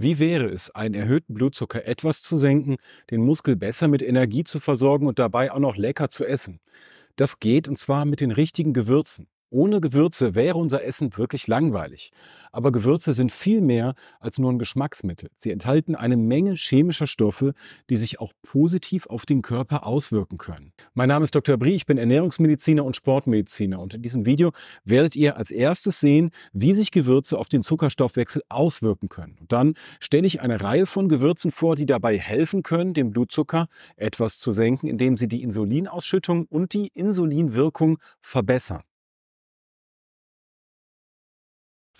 Wie wäre es, einen erhöhten Blutzucker etwas zu senken, den Muskel besser mit Energie zu versorgen und dabei auch noch lecker zu essen? Das geht und zwar mit den richtigen Gewürzen. Ohne Gewürze wäre unser Essen wirklich langweilig. Aber Gewürze sind viel mehr als nur ein Geschmacksmittel. Sie enthalten eine Menge chemischer Stoffe, die sich auch positiv auf den Körper auswirken können. Mein Name ist Dr. Brie, ich bin Ernährungsmediziner und Sportmediziner und in diesem Video werdet ihr als erstes sehen, wie sich Gewürze auf den Zuckerstoffwechsel auswirken können. Und dann stelle ich eine Reihe von Gewürzen vor, die dabei helfen können, den Blutzucker etwas zu senken, indem sie die Insulinausschüttung und die Insulinwirkung verbessern.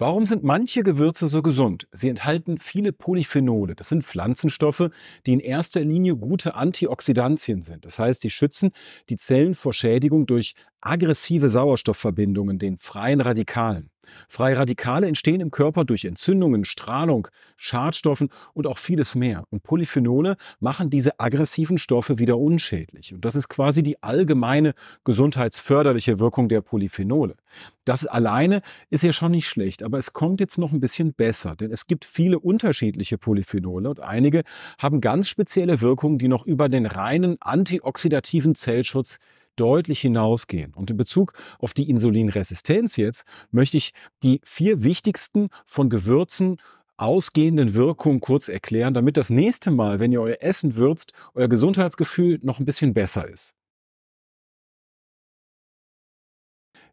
Warum sind manche Gewürze so gesund? Sie enthalten viele Polyphenole. Das sind Pflanzenstoffe, die in erster Linie gute Antioxidantien sind. Das heißt, sie schützen die Zellen vor Schädigung durch aggressive Sauerstoffverbindungen, den freien Radikalen. Freie Radikale entstehen im Körper durch Entzündungen, Strahlung, Schadstoffen und auch vieles mehr. Und Polyphenole machen diese aggressiven Stoffe wieder unschädlich. Und das ist quasi die allgemeine gesundheitsförderliche Wirkung der Polyphenole. Das alleine ist ja schon nicht schlecht, aber es kommt jetzt noch ein bisschen besser, denn es gibt viele unterschiedliche Polyphenole und einige haben ganz spezielle Wirkungen, die noch über den reinen antioxidativen Zellschutz deutlich hinausgehen. Und in Bezug auf die Insulinresistenz jetzt möchte ich die vier wichtigsten von Gewürzen ausgehenden Wirkungen kurz erklären, damit das nächste Mal, wenn ihr euer Essen würzt, euer Gesundheitsgefühl noch ein bisschen besser ist.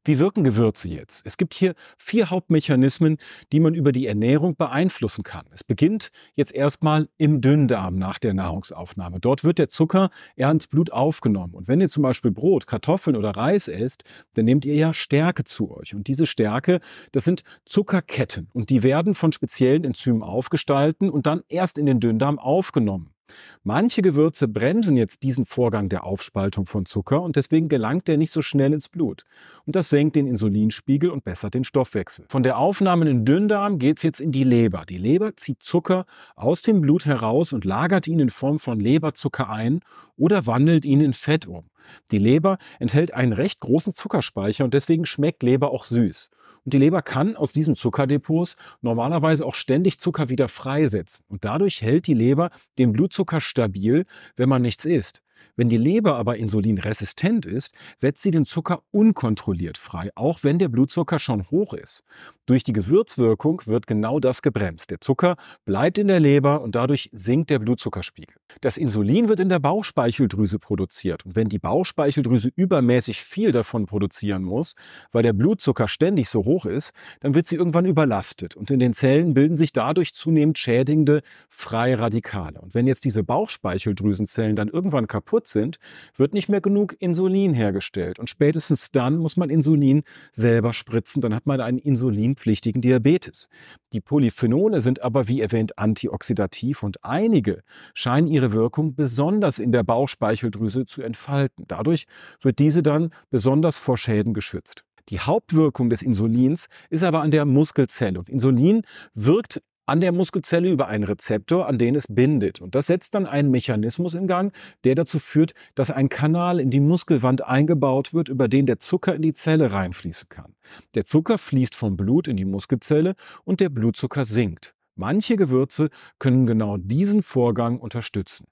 Wie wirken Gewürze jetzt? Es gibt hier vier Hauptmechanismen, die man über die Ernährung beeinflussen kann. Es beginnt jetzt erstmal im Dünndarm nach der Nahrungsaufnahme. Dort wird der Zucker eher ins Blut aufgenommen. Und wenn ihr zum Beispiel Brot, Kartoffeln oder Reis esst, dann nehmt ihr ja Stärke zu euch. Und diese Stärke, das sind Zuckerketten. Und die werden von speziellen Enzymen aufgestalten und dann erst in den Dünndarm aufgenommen. Manche Gewürze bremsen jetzt diesen Vorgang der Aufspaltung von Zucker und deswegen gelangt der nicht so schnell ins Blut. Und das senkt den Insulinspiegel und bessert den Stoffwechsel. Von der Aufnahme in den Dünndarm geht es jetzt in die Leber. Die Leber zieht Zucker aus dem Blut heraus und lagert ihn in Form von Leberzucker ein oder wandelt ihn in Fett um. Die Leber enthält einen recht großen Zuckerspeicher und deswegen schmeckt Leber auch süß. Und die Leber kann aus diesen Zuckerdepots normalerweise auch ständig Zucker wieder freisetzen. Und dadurch hält die Leber den Blutzucker stabil, wenn man nichts isst. Wenn die Leber aber insulinresistent ist, setzt sie den Zucker unkontrolliert frei, auch wenn der Blutzucker schon hoch ist. Durch die Gewürzwirkung wird genau das gebremst. Der Zucker bleibt in der Leber und dadurch sinkt der Blutzuckerspiegel. Das Insulin wird in der Bauchspeicheldrüse produziert. Und wenn die Bauchspeicheldrüse übermäßig viel davon produzieren muss, weil der Blutzucker ständig so hoch ist, dann wird sie irgendwann überlastet. Und in den Zellen bilden sich dadurch zunehmend schädigende Freiradikale. Und wenn jetzt diese Bauchspeicheldrüsenzellen dann irgendwann kaputt sind, wird nicht mehr genug Insulin hergestellt. Und spätestens dann muss man Insulin selber spritzen. Dann hat man einen Insulin insulinpflichtigen Diabetes. Die Polyphenole sind aber wie erwähnt antioxidativ und einige scheinen ihre Wirkung besonders in der Bauchspeicheldrüse zu entfalten. Dadurch wird diese dann besonders vor Schäden geschützt. Die Hauptwirkung des Insulins ist aber an der Muskelzelle und Insulin wirkt an der Muskelzelle über einen Rezeptor, an den es bindet. Und das setzt dann einen Mechanismus in Gang, der dazu führt, dass ein Kanal in die Muskelwand eingebaut wird, über den der Zucker in die Zelle reinfließen kann. Der Zucker fließt vom Blut in die Muskelzelle und der Blutzucker sinkt. Manche Gewürze können genau diesen Vorgang unterstützen.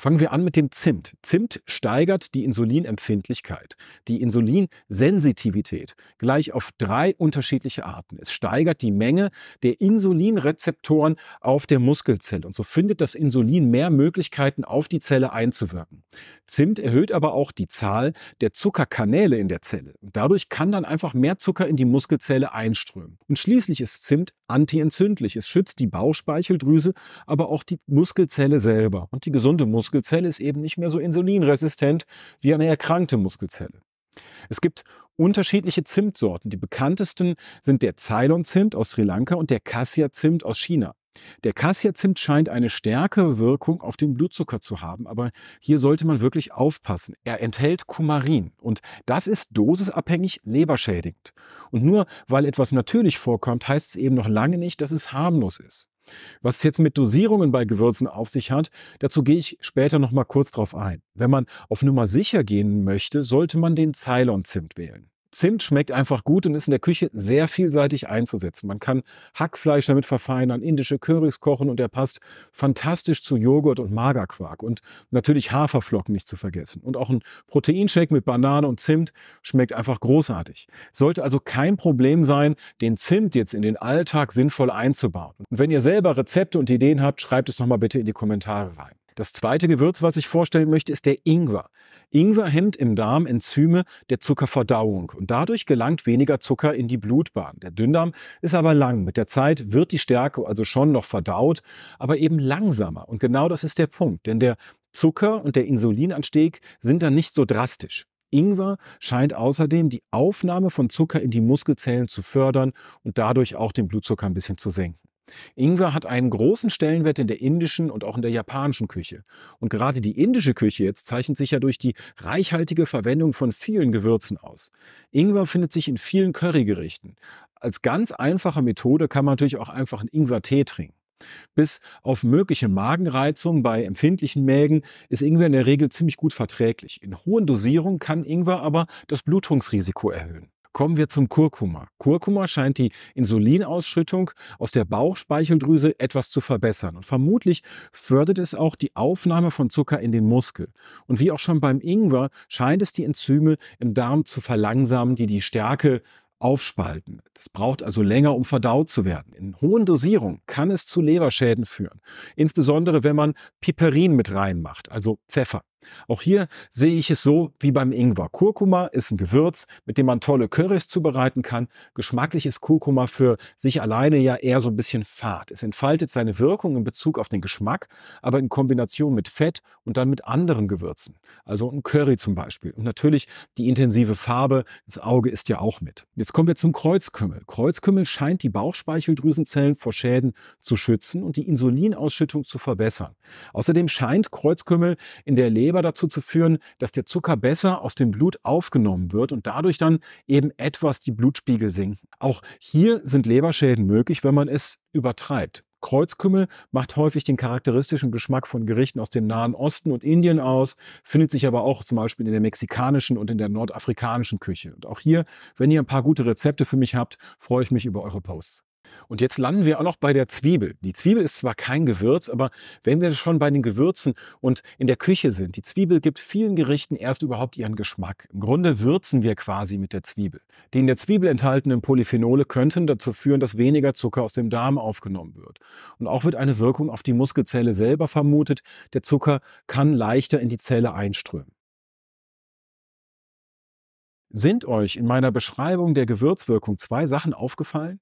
Fangen wir an mit dem Zimt. Zimt steigert die Insulinempfindlichkeit, die Insulinsensitivität gleich auf drei unterschiedliche Arten. Es steigert die Menge der Insulinrezeptoren auf der Muskelzelle und so findet das Insulin mehr Möglichkeiten, auf die Zelle einzuwirken. Zimt erhöht aber auch die Zahl der Zuckerkanäle in der Zelle. Und dadurch kann dann einfach mehr Zucker in die Muskelzelle einströmen. Und schließlich ist Zimt antientzündlich. Es schützt die Bauchspeicheldrüse, aber auch die Muskelzelle selber. Und die gesunde Muskelzelle ist eben nicht mehr so insulinresistent wie eine erkrankte Muskelzelle. Es gibt unterschiedliche Zimtsorten. Die bekanntesten sind der Ceylon-Zimt aus Sri Lanka und der Cassia-Zimt aus China. Der cassia scheint eine stärkere Wirkung auf den Blutzucker zu haben, aber hier sollte man wirklich aufpassen. Er enthält Kumarin und das ist dosisabhängig leberschädigend. Und nur weil etwas natürlich vorkommt, heißt es eben noch lange nicht, dass es harmlos ist. Was es jetzt mit Dosierungen bei Gewürzen auf sich hat, dazu gehe ich später nochmal kurz drauf ein. Wenn man auf Nummer sicher gehen möchte, sollte man den Ceylon-Zimt wählen. Zimt schmeckt einfach gut und ist in der Küche sehr vielseitig einzusetzen. Man kann Hackfleisch damit verfeinern, indische Currys kochen und er passt fantastisch zu Joghurt und Magerquark und natürlich Haferflocken nicht zu vergessen. Und auch ein Proteinshake mit Banane und Zimt schmeckt einfach großartig. Sollte also kein Problem sein, den Zimt jetzt in den Alltag sinnvoll einzubauen. Und wenn ihr selber Rezepte und Ideen habt, schreibt es nochmal bitte in die Kommentare rein. Das zweite Gewürz, was ich vorstellen möchte, ist der Ingwer. Ingwer hemmt im Darm Enzyme der Zuckerverdauung und dadurch gelangt weniger Zucker in die Blutbahn. Der Dünndarm ist aber lang. Mit der Zeit wird die Stärke also schon noch verdaut, aber eben langsamer. Und genau das ist der Punkt, denn der Zucker und der Insulinanstieg sind dann nicht so drastisch. Ingwer scheint außerdem die Aufnahme von Zucker in die Muskelzellen zu fördern und dadurch auch den Blutzucker ein bisschen zu senken. Ingwer hat einen großen Stellenwert in der indischen und auch in der japanischen Küche. Und gerade die indische Küche jetzt zeichnet sich ja durch die reichhaltige Verwendung von vielen Gewürzen aus. Ingwer findet sich in vielen Currygerichten. Als ganz einfache Methode kann man natürlich auch einfach einen Ingwer-Tee trinken. Bis auf mögliche Magenreizung bei empfindlichen Mägen ist Ingwer in der Regel ziemlich gut verträglich. In hohen Dosierungen kann Ingwer aber das Blutungsrisiko erhöhen. Kommen wir zum Kurkuma. Kurkuma scheint die Insulinausschüttung aus der Bauchspeicheldrüse etwas zu verbessern und vermutlich fördert es auch die Aufnahme von Zucker in den Muskel. Und wie auch schon beim Ingwer scheint es die Enzyme im Darm zu verlangsamen, die die Stärke aufspalten. Das braucht also länger, um verdaut zu werden. In hohen Dosierungen kann es zu Leberschäden führen, insbesondere wenn man Piperin mit reinmacht, also Pfeffer. Auch hier sehe ich es so wie beim Ingwer. Kurkuma ist ein Gewürz, mit dem man tolle Currys zubereiten kann. Geschmacklich ist Kurkuma für sich alleine ja eher so ein bisschen fad. Es entfaltet seine Wirkung in Bezug auf den Geschmack, aber in Kombination mit Fett und dann mit anderen Gewürzen. Also ein Curry zum Beispiel. Und natürlich die intensive Farbe. ins Auge ist ja auch mit. Jetzt kommen wir zum Kreuzkümmel. Kreuzkümmel scheint die Bauchspeicheldrüsenzellen vor Schäden zu schützen und die Insulinausschüttung zu verbessern. Außerdem scheint Kreuzkümmel in der Leber selber dazu zu führen, dass der Zucker besser aus dem Blut aufgenommen wird und dadurch dann eben etwas die Blutspiegel sinken. Auch hier sind Leberschäden möglich, wenn man es übertreibt. Kreuzkümmel macht häufig den charakteristischen Geschmack von Gerichten aus dem Nahen Osten und Indien aus, findet sich aber auch zum Beispiel in der mexikanischen und in der nordafrikanischen Küche. Und auch hier, wenn ihr ein paar gute Rezepte für mich habt, freue ich mich über eure Posts. Und jetzt landen wir auch noch bei der Zwiebel. Die Zwiebel ist zwar kein Gewürz, aber wenn wir schon bei den Gewürzen und in der Küche sind, die Zwiebel gibt vielen Gerichten erst überhaupt ihren Geschmack. Im Grunde würzen wir quasi mit der Zwiebel. Die in der Zwiebel enthaltenen Polyphenole könnten dazu führen, dass weniger Zucker aus dem Darm aufgenommen wird. Und auch wird eine Wirkung auf die Muskelzelle selber vermutet. Der Zucker kann leichter in die Zelle einströmen. Sind euch in meiner Beschreibung der Gewürzwirkung zwei Sachen aufgefallen?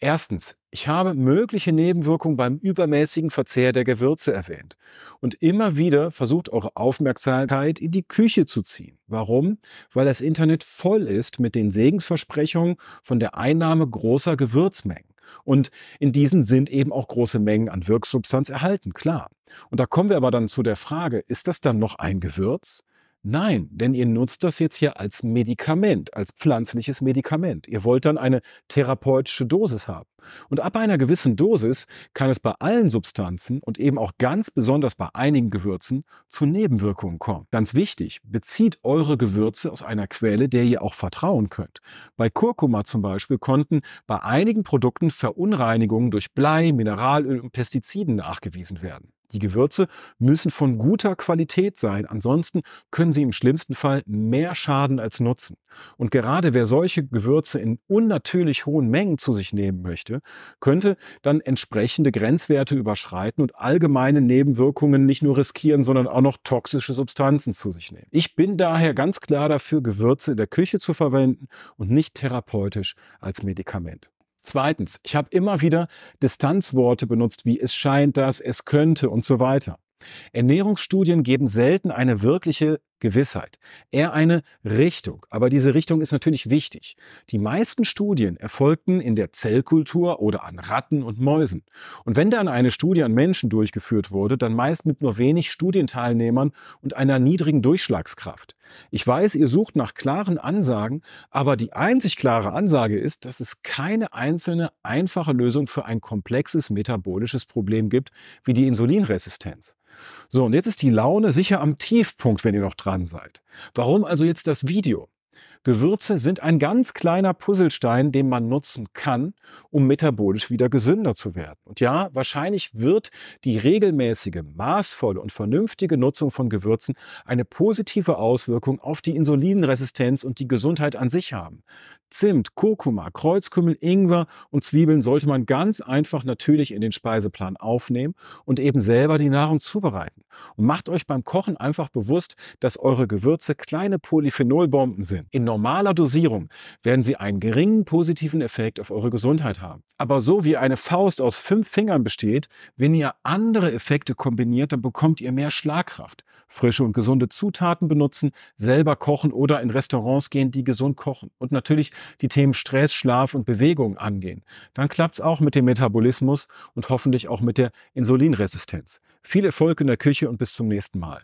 Erstens, ich habe mögliche Nebenwirkungen beim übermäßigen Verzehr der Gewürze erwähnt und immer wieder versucht, eure Aufmerksamkeit in die Küche zu ziehen. Warum? Weil das Internet voll ist mit den Segensversprechungen von der Einnahme großer Gewürzmengen. Und in diesen sind eben auch große Mengen an Wirksubstanz erhalten, klar. Und da kommen wir aber dann zu der Frage, ist das dann noch ein Gewürz? Nein, denn ihr nutzt das jetzt hier als Medikament, als pflanzliches Medikament. Ihr wollt dann eine therapeutische Dosis haben. Und ab einer gewissen Dosis kann es bei allen Substanzen und eben auch ganz besonders bei einigen Gewürzen zu Nebenwirkungen kommen. Ganz wichtig, bezieht eure Gewürze aus einer Quelle, der ihr auch vertrauen könnt. Bei Kurkuma zum Beispiel konnten bei einigen Produkten Verunreinigungen durch Blei, Mineralöl und Pestiziden nachgewiesen werden. Die Gewürze müssen von guter Qualität sein, ansonsten können sie im schlimmsten Fall mehr Schaden als Nutzen. Und gerade wer solche Gewürze in unnatürlich hohen Mengen zu sich nehmen möchte, könnte dann entsprechende Grenzwerte überschreiten und allgemeine Nebenwirkungen nicht nur riskieren, sondern auch noch toxische Substanzen zu sich nehmen. Ich bin daher ganz klar dafür, Gewürze in der Küche zu verwenden und nicht therapeutisch als Medikament. Zweitens, ich habe immer wieder Distanzworte benutzt, wie es scheint dass es könnte und so weiter. Ernährungsstudien geben selten eine wirkliche Gewissheit, eher eine Richtung. Aber diese Richtung ist natürlich wichtig. Die meisten Studien erfolgten in der Zellkultur oder an Ratten und Mäusen. Und wenn dann eine Studie an Menschen durchgeführt wurde, dann meist mit nur wenig Studienteilnehmern und einer niedrigen Durchschlagskraft. Ich weiß, ihr sucht nach klaren Ansagen, aber die einzig klare Ansage ist, dass es keine einzelne einfache Lösung für ein komplexes metabolisches Problem gibt, wie die Insulinresistenz. So, und jetzt ist die Laune sicher am Tiefpunkt, wenn ihr noch dran dran seid. Warum also jetzt das Video? Gewürze sind ein ganz kleiner Puzzlestein, den man nutzen kann, um metabolisch wieder gesünder zu werden. Und ja, wahrscheinlich wird die regelmäßige, maßvolle und vernünftige Nutzung von Gewürzen eine positive Auswirkung auf die Insulinresistenz und die Gesundheit an sich haben. Zimt, Kurkuma, Kreuzkümmel, Ingwer und Zwiebeln sollte man ganz einfach natürlich in den Speiseplan aufnehmen und eben selber die Nahrung zubereiten. Und macht euch beim Kochen einfach bewusst, dass eure Gewürze kleine Polyphenolbomben sind. In normaler Dosierung werden Sie einen geringen positiven Effekt auf eure Gesundheit haben. Aber so wie eine Faust aus fünf Fingern besteht, wenn ihr andere Effekte kombiniert, dann bekommt ihr mehr Schlagkraft. Frische und gesunde Zutaten benutzen, selber kochen oder in Restaurants gehen, die gesund kochen. Und natürlich die Themen Stress, Schlaf und Bewegung angehen. Dann klappt's auch mit dem Metabolismus und hoffentlich auch mit der Insulinresistenz. Viel Erfolg in der Küche und bis zum nächsten Mal.